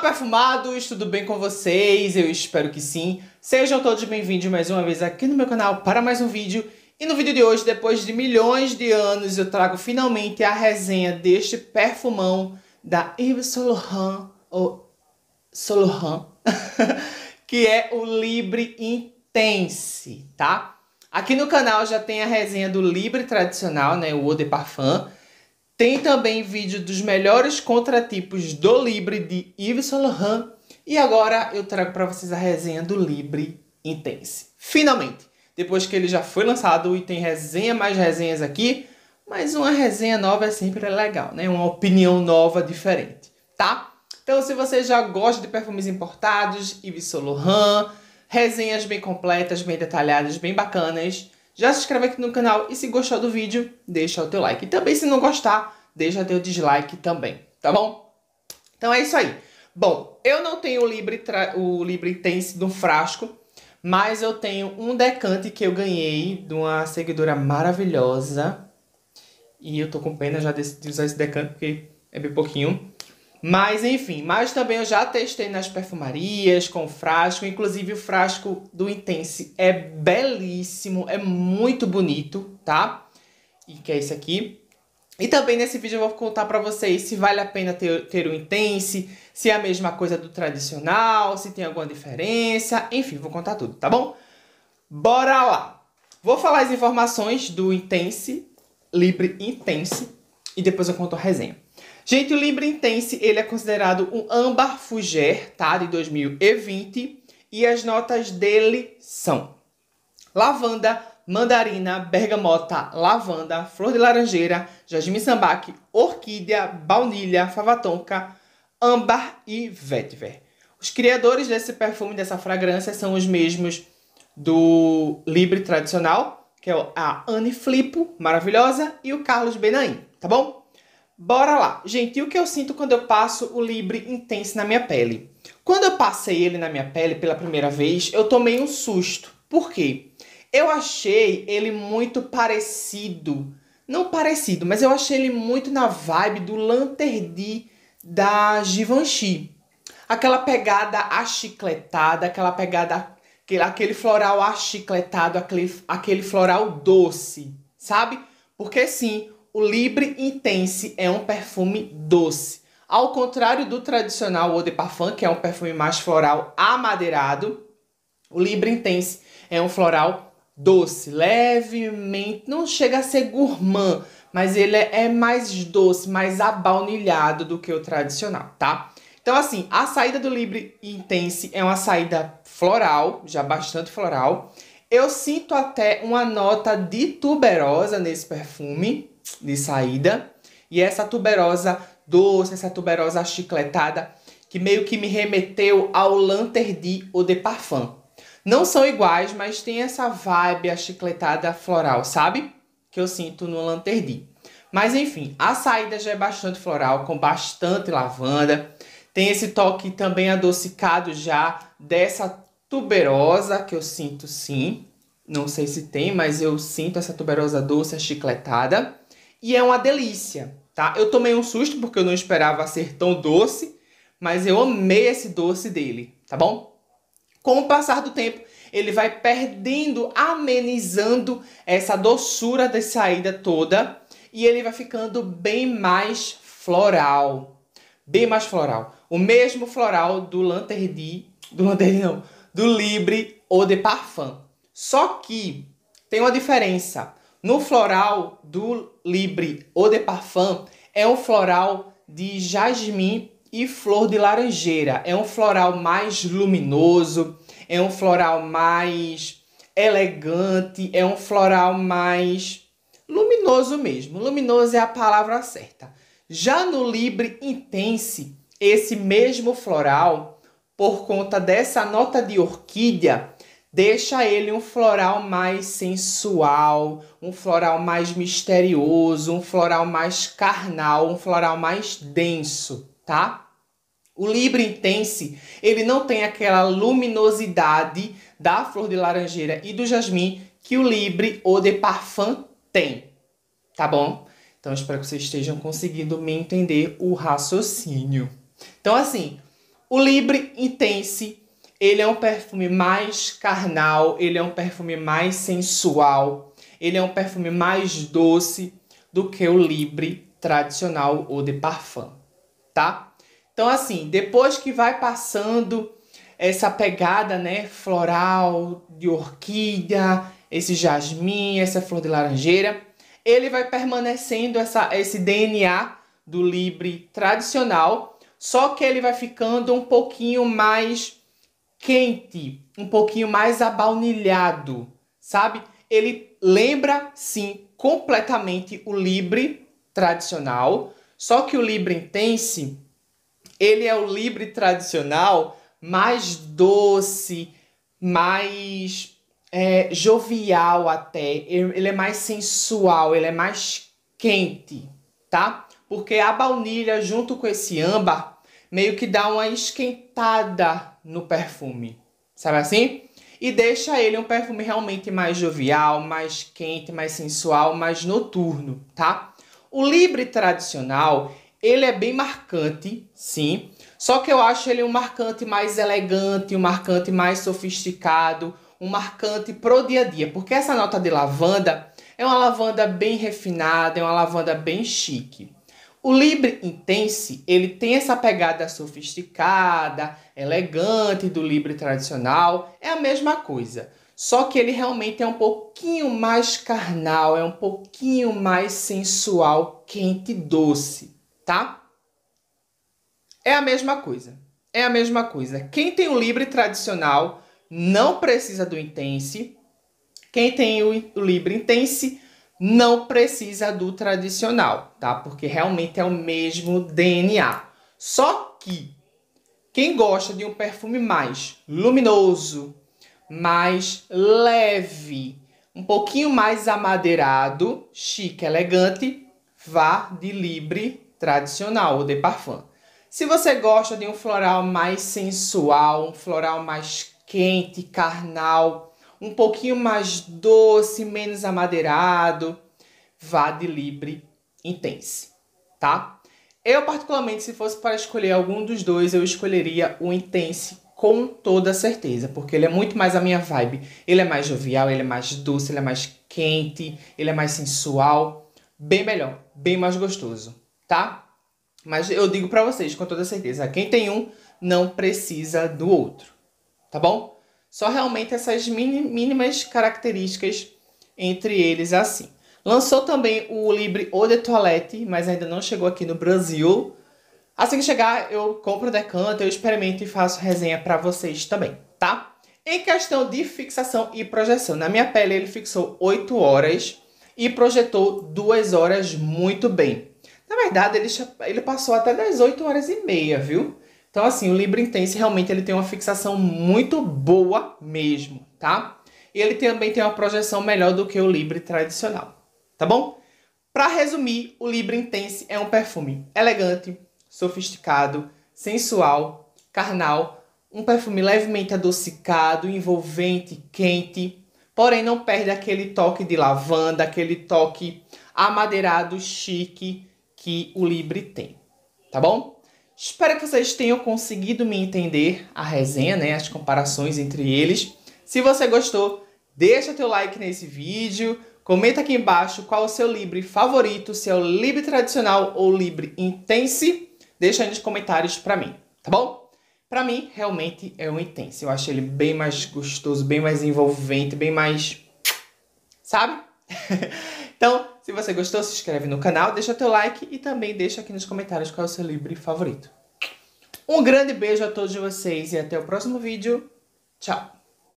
perfumados, tudo bem com vocês? Eu espero que sim. Sejam todos bem-vindos mais uma vez aqui no meu canal para mais um vídeo. E no vídeo de hoje, depois de milhões de anos, eu trago finalmente a resenha deste perfumão da Yves Saint Laurent, ou Saint Laurent, que é o Libre Intense, tá? Aqui no canal já tem a resenha do Libre tradicional, né, o Eau de Parfum, tem também vídeo dos melhores contratipos do Libre de Yves Saint Laurent. E agora eu trago para vocês a resenha do Libre Intense. Finalmente, depois que ele já foi lançado e tem resenha, mais resenhas aqui, mas uma resenha nova é sempre legal, né? Uma opinião nova, diferente, tá? Então, se você já gosta de perfumes importados, Yves Saint Laurent, resenhas bem completas, bem detalhadas, bem bacanas, já se inscreve aqui no canal e se gostou do vídeo, deixa o teu like. E também se não gostar, deixa o teu dislike também, tá bom? Então é isso aí. Bom, eu não tenho o Libre, o Libre Tense no frasco, mas eu tenho um decante que eu ganhei de uma seguidora maravilhosa. E eu tô com pena já de usar esse decante, porque é bem pouquinho. Mas enfim, mas também eu já testei nas perfumarias com frasco, inclusive o frasco do Intense é belíssimo, é muito bonito, tá? E que é esse aqui. E também nesse vídeo eu vou contar para vocês se vale a pena ter, ter o Intense, se é a mesma coisa do tradicional, se tem alguma diferença, enfim, vou contar tudo, tá bom? Bora lá! Vou falar as informações do Intense, Libre Intense, e depois eu conto a resenha. Gente, o Libre Intense, ele é considerado um âmbar Fougère, tá? De 2020. E as notas dele são lavanda, mandarina, bergamota, lavanda, flor de laranjeira, jasmim sambaque, orquídea, baunilha, fava âmbar e vetiver. Os criadores desse perfume, dessa fragrância, são os mesmos do Libre tradicional, que é a Anne Flippo, maravilhosa, e o Carlos Benaim, tá bom? Bora lá! Gente, e o que eu sinto quando eu passo o Libre Intense na minha pele? Quando eu passei ele na minha pele pela primeira vez, eu tomei um susto. Por quê? Eu achei ele muito parecido. Não parecido, mas eu achei ele muito na vibe do Lanterdi da Givenchy. Aquela pegada achicletada, aquela pegada aquele, aquele floral achicletado, aquele, aquele floral doce, sabe? Porque sim, o Libre Intense é um perfume doce. Ao contrário do tradicional Eau de Parfum, que é um perfume mais floral amadeirado, o Libre Intense é um floral doce, levemente, não chega a ser gourmand, mas ele é, é mais doce, mais abaunilhado do que o tradicional, tá? Então, assim, a saída do Libre Intense é uma saída floral, já bastante floral. Eu sinto até uma nota de tuberosa nesse perfume, de saída. E essa tuberosa doce, essa tuberosa chicletada, que meio que me remeteu ao Lanterdi ou de Parfum. Não são iguais, mas tem essa vibe, a chicletada floral, sabe? Que eu sinto no Lanterdi. Mas enfim, a saída já é bastante floral, com bastante lavanda. Tem esse toque também adocicado já dessa tuberosa que eu sinto sim. Não sei se tem, mas eu sinto essa tuberosa doce, chicletada. E é uma delícia, tá? Eu tomei um susto porque eu não esperava ser tão doce, mas eu amei esse doce dele, tá bom? Com o passar do tempo, ele vai perdendo, amenizando essa doçura da saída toda e ele vai ficando bem mais floral. Bem mais floral. O mesmo floral do Lanterdi, do Lanterdi não, do Libre ou de Parfum. Só que tem uma diferença. No floral do Libre Eau de Parfum, é um floral de jasmim e flor de laranjeira. É um floral mais luminoso, é um floral mais elegante, é um floral mais luminoso mesmo. Luminoso é a palavra certa. Já no Libre Intense, esse mesmo floral, por conta dessa nota de orquídea, deixa ele um floral mais sensual, um floral mais misterioso, um floral mais carnal, um floral mais denso, tá? O Libra Intense, ele não tem aquela luminosidade da flor de laranjeira e do jasmim que o Libre ou de Parfum tem, tá bom? Então, espero que vocês estejam conseguindo me entender o raciocínio. Então, assim, o Libre Intense ele é um perfume mais carnal, ele é um perfume mais sensual, ele é um perfume mais doce do que o Libre tradicional ou de parfum, tá? Então assim, depois que vai passando essa pegada, né, floral, de orquídea, esse jasmim, essa flor de laranjeira, ele vai permanecendo essa, esse DNA do Libre tradicional, só que ele vai ficando um pouquinho mais quente, um pouquinho mais abaunilhado, sabe? Ele lembra sim completamente o libre tradicional, só que o libre intense, ele é o libre tradicional mais doce, mais é, jovial até, ele é mais sensual, ele é mais quente, tá? Porque a baunilha junto com esse âmbar meio que dá uma esquentada no perfume, sabe assim? E deixa ele um perfume realmente mais jovial, mais quente, mais sensual, mais noturno, tá? O Libre tradicional, ele é bem marcante, sim, só que eu acho ele um marcante mais elegante, um marcante mais sofisticado, um marcante pro dia a dia, porque essa nota de lavanda é uma lavanda bem refinada, é uma lavanda bem chique. O Libre Intense, ele tem essa pegada sofisticada, elegante do Libre tradicional, é a mesma coisa. Só que ele realmente é um pouquinho mais carnal, é um pouquinho mais sensual, quente e doce, tá? É a mesma coisa. É a mesma coisa. Quem tem o Libre tradicional não precisa do Intense. Quem tem o, livre Libre Intense não precisa do tradicional, tá? Porque realmente é o mesmo DNA. Só que quem gosta de um perfume mais luminoso, mais leve, um pouquinho mais amadeirado, chique, elegante, vá de Libre tradicional ou de parfum. Se você gosta de um floral mais sensual, um floral mais quente, carnal, um pouquinho mais doce, menos amadeirado. Vá de Libre Intense, tá? Eu, particularmente, se fosse para escolher algum dos dois, eu escolheria o Intense com toda certeza, porque ele é muito mais a minha vibe. Ele é mais jovial, ele é mais doce, ele é mais quente, ele é mais sensual. Bem melhor, bem mais gostoso, tá? Mas eu digo para vocês com toda certeza, quem tem um não precisa do outro, tá bom? Só realmente essas mínimas características entre eles assim. Lançou também o Libre Eau de Toilette, mas ainda não chegou aqui no Brasil. Assim que chegar, eu compro o decanto, eu experimento e faço resenha para vocês também, tá? Em questão de fixação e projeção, na minha pele ele fixou 8 horas e projetou 2 horas muito bem. Na verdade, ele, ele passou até 8 horas e meia, viu? Então, assim, o Libra Intense realmente ele tem uma fixação muito boa mesmo, tá? E ele também tem uma projeção melhor do que o Libra tradicional, tá bom? Para resumir, o Libra Intense é um perfume elegante, sofisticado, sensual, carnal, um perfume levemente adocicado, envolvente, quente, porém não perde aquele toque de lavanda, aquele toque amadeirado, chique que o Libre tem, tá bom? Espero que vocês tenham conseguido me entender a resenha, né, as comparações entre eles. Se você gostou, deixa teu like nesse vídeo, comenta aqui embaixo qual o seu libre favorito, se é o libre tradicional ou libre intense. Deixa aí nos comentários para mim, tá bom? Para mim, realmente é um intense. Eu acho ele bem mais gostoso, bem mais envolvente, bem mais... Sabe? Então, se você gostou, se inscreve no canal, deixa teu like e também deixa aqui nos comentários qual é o seu livro favorito. Um grande beijo a todos vocês e até o próximo vídeo. Tchau!